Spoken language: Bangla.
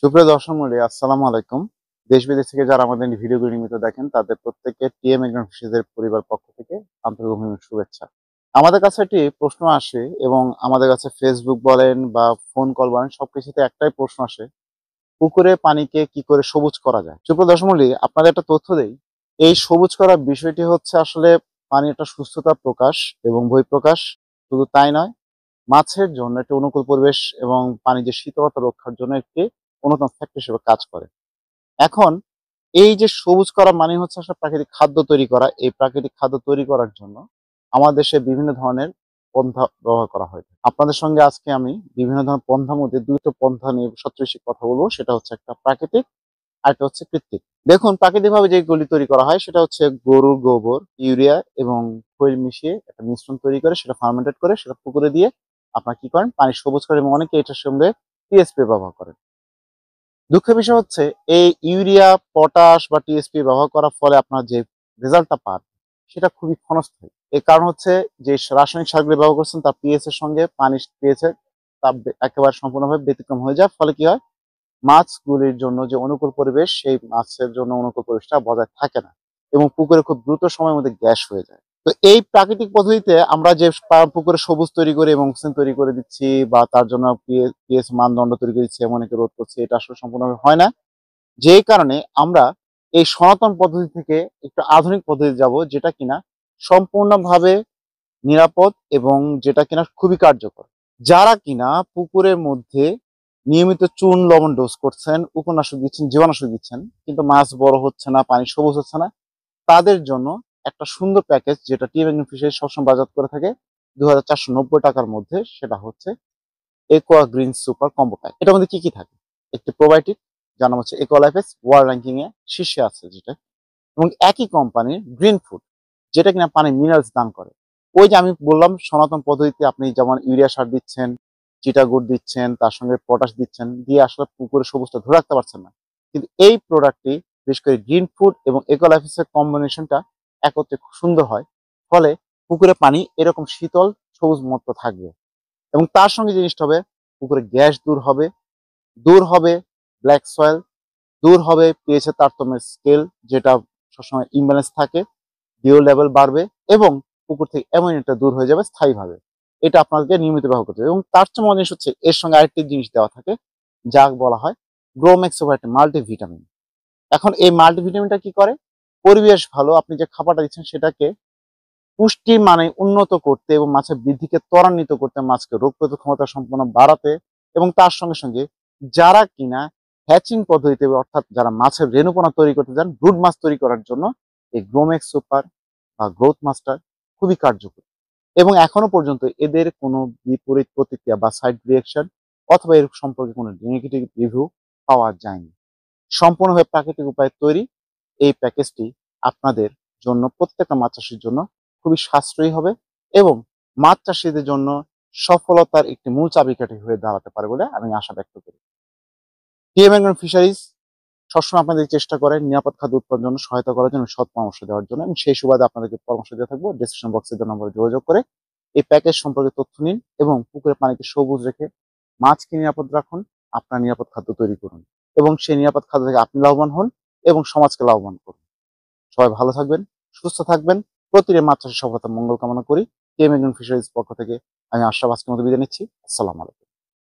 সুপ্রিয় দর্শক মন্ডলী আসসালামু আলাইকুম দেশ বিদেশ থেকে যারা আমাদের ভিডিওগুলি নিয়মিত দেখেন তাদের প্রত্যেককে টিএম একজন ফিশেদের পরিবার পক্ষ থেকে আন্তরিক অভিনন্দন শুভেচ্ছা আমাদের কাছে একটি প্রশ্ন আসে এবং আমাদের কাছে ফেসবুক বলেন বা ফোন কল বলেন সবকিছুতে একটাই প্রশ্ন আসে পুকুরে পানিকে কি করে সবুজ করা যায় সুপ্রিয় দর্শক মন্ডলী আপনাদের একটা তথ্য দেই এই সবুজ করার বিষয়টি হচ্ছে আসলে পানি একটা সুস্থতা প্রকাশ এবং বহিঃপ্রকাশ শুধু তাই নয় মাছের জন্য একটি অনুকূল পরিবেশ এবং পানি যে শীতলতা রক্ষার জন্য একটি অন্যতম ফ্যাক্টর হিসেবে কাজ করে এখন এই যে সবুজ করা মানে হচ্ছে আসলে প্রাকৃতিক খাদ্য তৈরি করা এই প্রাকৃতিক খাদ্য তৈরি করার জন্য আমাদের দেশে বিভিন্ন ধরনের পন্থা ব্যবহার করা হয় আপনাদের সঙ্গে আজকে আমি বিভিন্ন ধরনের পন্থার মধ্যে দুটো পন্থা নিয়ে সবচেয়ে বেশি কথা বলবো সেটা হচ্ছে একটা প্রাকৃতিক আর একটা হচ্ছে কৃত্রিম দেখুন প্রাকৃতিকভাবে যে গলি তৈরি করা হয় সেটা হচ্ছে গরুর গোবর ইউরিয়া এবং খৈল মিশিয়ে একটা মিশ্রণ তৈরি করে সেটা ফার্মেন্টেড করে সেটা পুকুরে দিয়ে আপনারা কি করেন পানি সবুজ করে এবং অনেকে এটার সঙ্গে পিএসপি ব্যবহার করেন দুঃখের বিষয় হচ্ছে এই ইউরিয়া পটাশ বা টিএসপি ব্যবহার করার ফলে আপনার যে রেজাল্টটা পান সেটা খুবই ক্ষণস্থায়ী এর কারণ হচ্ছে যে রাসায়নিক সারগুলি ব্যবহার করছেন তার পিএস এর সঙ্গে পানি পিএস এর তা একেবারে সম্পূর্ণভাবে ব্যতিক্রম হয়ে যায় ফলে কি হয় মাছগুলির জন্য যে অনুকূল পরিবেশ সেই মাছের জন্য অনুকূল পরিবেশটা বজায় থাকে না এবং পুকুরে খুব দ্রুত সময়ের মধ্যে গ্যাস হয়ে যায় তো এই প্রাকৃতিক পদ্ধতিতে আমরা যে পুকুরে সবুজ তৈরি করে এবং অক্সিজেন তৈরি করে দিচ্ছি বা তার জন্য পিএস মানদণ্ড তৈরি করে দিচ্ছি এমন রোধ করছে এটা আসলে সম্পূর্ণভাবে হয় না যেই কারণে আমরা এই সনাতন পদ্ধতি থেকে একটু আধুনিক পদ্ধতি যাব যেটা কিনা সম্পূর্ণভাবে নিরাপদ এবং যেটা কিনা খুবই কার্যকর যারা কিনা পুকুরের মধ্যে নিয়মিত চুন লবণ ডোজ করছেন উপনাশক দিচ্ছেন জীবাণাশক দিচ্ছেন কিন্তু মাছ বড় হচ্ছে না পানি সবুজ হচ্ছে না তাদের জন্য একটা সুন্দর প্যাকেজ যেটা টি ব্যাংকিং ফিশারি সবসময় বাজার করে থাকে দু টাকার মধ্যে সেটা হচ্ছে aqua green super combo pack এটার মধ্যে কি কি থাকে একটি প্রোবায়োটিক যার নাম হচ্ছে একোলাইফেস ওয়ার্ল্ড র্যাঙ্কিং এ শীর্ষে আছে যেটা এবং একই কোম্পানির গ্রিন ফুড যেটা কিনা পানি মিনারেলস দান করে ওই যে আমি বললাম সনাতন পদ্ধতিতে আপনি যেমন ইউরিয়া সার দিচ্ছেন চিটাগুড় দিচ্ছেন তার সঙ্গে পটাশ দিচ্ছেন দিয়ে আসলে পুকুরে সবুজটা ধরে রাখতে পারছেন না কিন্তু এই প্রোডাক্টটি বিশেষ করে গ্রিন ফুড এবং একোলাইফেসের কম্বিনেশনটা একত্রে খুব সুন্দর হয় ফলে পুকুরে পানি এরকম শীতল সবুজ মত থাকবে এবং তার সঙ্গে জিনিসটা হবে পুকুরে গ্যাস দূর হবে দূর হবে ব্ল্যাক সয়েল দূর হবে পেয়েছে তারতম্যের স্কেল যেটা সবসময় ইমব্যালেন্স থাকে ডিও লেভেল বাড়বে এবং পুকুর থেকে এমন একটা দূর হয়ে যাবে স্থায়ীভাবে এটা আপনাদেরকে নিয়মিত ব্যবহার করতে হবে এবং তার চেয়ে জিনিস হচ্ছে এর সঙ্গে আরেকটি জিনিস দেওয়া থাকে যা বলা হয় গ্রোমেক্স ওভার একটা মাল্টিভিটামিন এখন এই মাল্টিভিটামিনটা কি করে পরিবেশ ভালো আপনি যে খাবারটা দিচ্ছেন সেটাকে পুষ্টি মানে উন্নত করতে এবং মাছের বৃদ্ধিকে ত্বরান্বিত করতে মাছকে রোগ প্রতিরোধ ক্ষমতা সম্পন্ন বাড়াতে এবং তার সঙ্গে সঙ্গে যারা কিনা হ্যাচিং পদ্ধতিতে অর্থাৎ যারা মাছের রেণুপনা তৈরি করতে চান ব্রুড মাছ তৈরি করার জন্য এই গ্রোমেক্স সুপার বা গ্রোথ মাস্টার খুবই কার্যকর এবং এখনো পর্যন্ত এদের কোনো বিপরীত প্রতিক্রিয়া বা সাইড রিয়েকশন অথবা এর সম্পর্কে কোনো নেগেটিভ রিভিউ পাওয়া যায়নি সম্পূর্ণভাবে প্রাকৃতিক উপায়ে তৈরি এই প্যাকেজটি আপনাদের জন্য প্রত্যেকটা মাছ চাষির জন্য খুবই সাশ্রয়ী হবে এবং মাছ চাষিদের জন্য সফলতার একটি মূল চাবিকাঠি হয়ে দাঁড়াতে পারে বলে আমি আশা ব্যক্ত করি টিএম ফিশারিজ সবসময় আপনাদের চেষ্টা করে নিরাপদ খাদ্য উৎপাদন জন্য সহায়তা করার জন্য সৎ পরামর্শ দেওয়ার জন্য এবং সেই সুবাদে আপনাদেরকে পরামর্শ দিয়ে থাকবো ডিসক্রিপশন বক্সে নম্বরে যোগাযোগ করে এই প্যাকেজ সম্পর্কে তথ্য নিন এবং পুকুরে পানিকে সবুজ রেখে মাছকে নিরাপদ রাখুন আপনার নিরাপদ খাদ্য তৈরি করুন এবং সেই নিরাপদ খাদ্য থেকে আপনি লাভবান হন এবং সমাজকে লাভবান করুন সবাই ভালো থাকবেন সুস্থ থাকবেন প্রতিটি মাছ সফলতা মঙ্গল কামনা করি টিএম ফিশারিজ পক্ষ থেকে আমি আশাবাসকে মতো বিদায় নিচ্ছি আসসালাম আলাইকুম